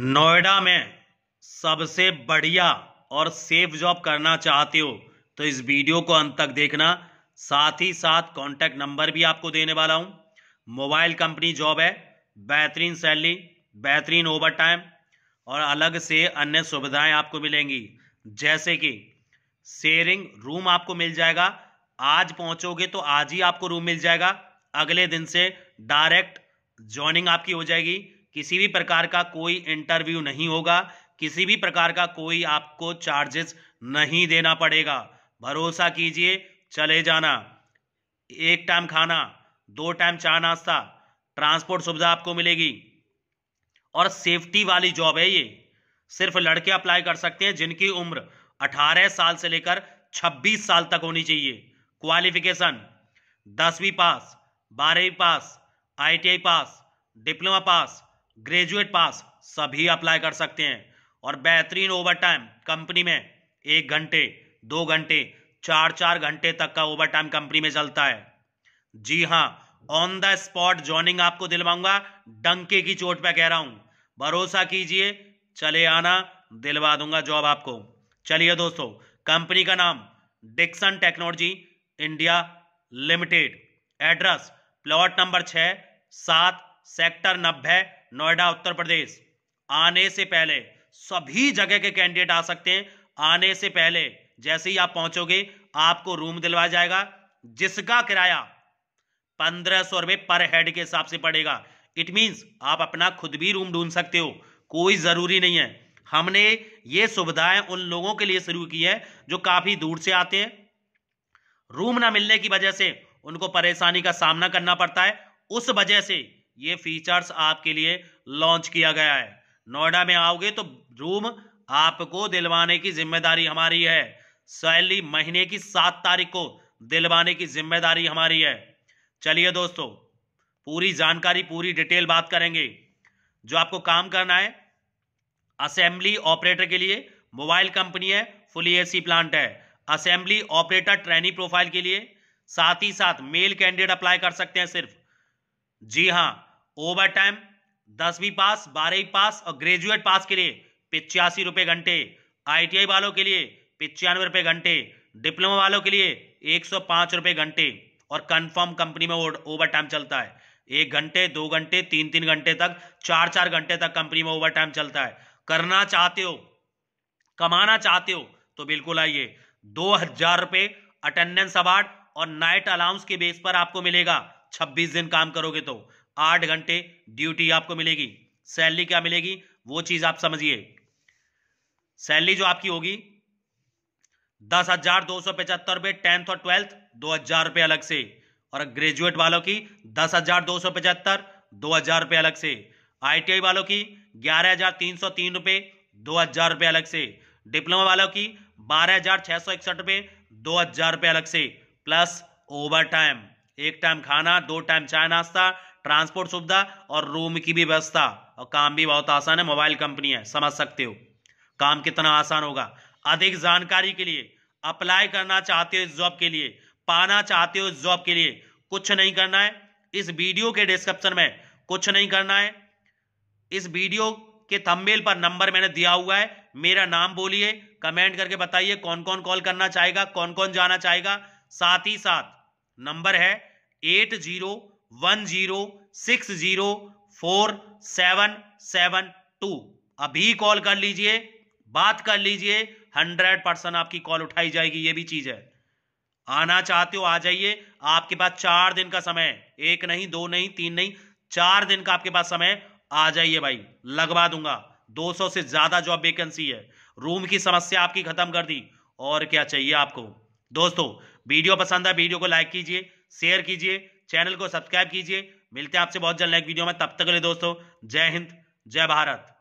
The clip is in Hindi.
नोएडा में सबसे बढ़िया और सेफ जॉब करना चाहते हो तो इस वीडियो को अंत तक देखना साथ ही साथ कॉन्टैक्ट नंबर भी आपको देने वाला हूं मोबाइल कंपनी जॉब है बेहतरीन सैलरी बेहतरीन ओवर टाइम और अलग से अन्य सुविधाएं आपको मिलेंगी जैसे कि शेयरिंग रूम आपको मिल जाएगा आज पहुंचोगे तो आज ही आपको रूम मिल जाएगा अगले दिन से डायरेक्ट जॉइनिंग आपकी हो जाएगी किसी भी प्रकार का कोई इंटरव्यू नहीं होगा किसी भी प्रकार का कोई आपको चार्जेस नहीं देना पड़ेगा भरोसा कीजिए चले जाना एक टाइम खाना दो टाइम चाय नाश्ता ट्रांसपोर्ट सुविधा आपको मिलेगी और सेफ्टी वाली जॉब है ये सिर्फ लड़के अप्लाई कर सकते हैं जिनकी उम्र 18 साल से लेकर 26 साल तक होनी चाहिए क्वालिफिकेशन दसवीं पास बारहवीं pass ITI pass diploma pass graduate pass सभी अप्लाई कर सकते हैं और बेहतरीन ओवर टाइम कंपनी में एक घंटे दो घंटे चार चार घंटे तक का ओवर टाइम कंपनी में चलता है जी हाँ ऑन द स्पॉट ज्वाइनिंग आपको दिलवाऊंगा डंके की चोट पे कह रहा हूं भरोसा कीजिए चले आना दिलवा दूंगा जॉब आपको चलिए दोस्तों कंपनी का नाम Dixon Technology India Limited address plot number छ सात सेक्टर नब्बे नोएडा उत्तर प्रदेश आने से पहले सभी जगह के कैंडिडेट आ सकते हैं आने से पहले जैसे ही आप पहुंचोगे आपको रूम दिलवाया जाएगा जिसका किराया पंद्रह सौ रुपए पर हेड के हिसाब से पड़ेगा इट मींस आप अपना खुद भी रूम ढूंढ सकते हो कोई ज़रूरी नहीं है हमने ये सुविधाएं उन लोगों के लिए शुरू की है जो काफ़ी दूर से आते हैं रूम ना मिलने की वजह से उनको परेशानी का सामना करना पड़ता है उस वजह से ये फीचर्स आपके लिए लॉन्च किया गया है नोएडा में आओगे तो रूम आपको दिलवाने की जिम्मेदारी हमारी है सैलरी महीने की सात तारीख को दिलवाने की जिम्मेदारी हमारी है चलिए दोस्तों पूरी जानकारी पूरी डिटेल बात करेंगे जो आपको काम करना है असेंबली ऑपरेटर के लिए मोबाइल कंपनी है फुली एसी प्लांट है असेंबली ऑपरेटर ट्रेनिंग प्रोफाइल के लिए साथ ही साथ मेल कैंडिडेट अप्लाई कर सकते हैं सिर्फ जी हाँ ओवर टाइम दसवीं पास बारहवीं पास और ग्रेजुएट पास के लिए पिचासी रुपए घंटे आईटीआई वालों के लिए पिचानवे रुपए घंटे डिप्लोमा वालों के लिए एक सौ पांच रुपए घंटे और कंफर्म कंपनी में ओवर टाइम चलता है एक घंटे दो घंटे तीन तीन घंटे तक चार चार घंटे तक कंपनी में ओवर टाइम चलता है करना चाहते हो कमाना चाहते हो तो बिल्कुल आइए दो हजार रुपए अटेंडेंस अवार्ड और नाइट अलाउंस के बेस पर आपको मिलेगा छब्बीस दिन काम करोगे तो आठ घंटे ड्यूटी आपको मिलेगी सैलरी क्या मिलेगी वो चीज आप समझिए सैलरी जो आपकी होगी दस हजार दो सौ पचहत्तर रुपए टेंथ और ट्वेल्थ दो हजार रुपए अलग से और ग्रेजुएट वालों की दस हजार दो सौ पचहत्तर दो हजार रुपये अलग से आईटीआई वालों की ग्यारह हजार तीन सौ तीन रुपए दो हजार रुपये अलग से डिप्लोमा वालों की बारह हजार छह सौ इकसठ रुपए दो हजार रुपए अलग से प्लस ओवर टाइम एक टाइम खाना दो टाइम चाय नाश्ता ट्रांसपोर्ट सुविधा और रूम की भी व्यवस्था और काम भी बहुत आसान है मोबाइल कंपनी है समझ सकते हो काम कितना आसान होगा अधिक जानकारी के लिए अप्लाई करना चाहते हो इस जॉब के लिए पाना चाहते हो इस जॉब के लिए कुछ नहीं करना है इस वीडियो के डिस्क्रिप्शन में कुछ नहीं करना है इस वीडियो के थंबनेल पर नंबर मैंने दिया हुआ है मेरा नाम बोलिए कमेंट करके बताइए कौन कौन कॉल करना चाहेगा कौन कौन जाना चाहेगा साथ ही साथ नंबर है eight zero one zero six zero four seven seven two अभी कॉल कर लीजिए बात कर लीजिए हंड्रेड परसेंट आपकी कॉल उठाई जाएगी ये भी चीज है आना चाहते हो आ जाइए आपके पास चार दिन का समय एक नहीं दो नहीं तीन नहीं चार दिन का आपके पास समय आ जाइए भाई लगवा दूंगा 200 से ज्यादा जॉब वेकेंसी है रूम की समस्या आपकी खत्म कर दी और क्या चाहिए आपको दोस्तों वीडियो पसंद है वीडियो को लाइक कीजिए शेयर कीजिए चैनल को सब्सक्राइब कीजिए मिलते हैं आपसे बहुत जल्द नेक्स्ट वीडियो में तब तक के लिए दोस्तों जय हिंद जय भारत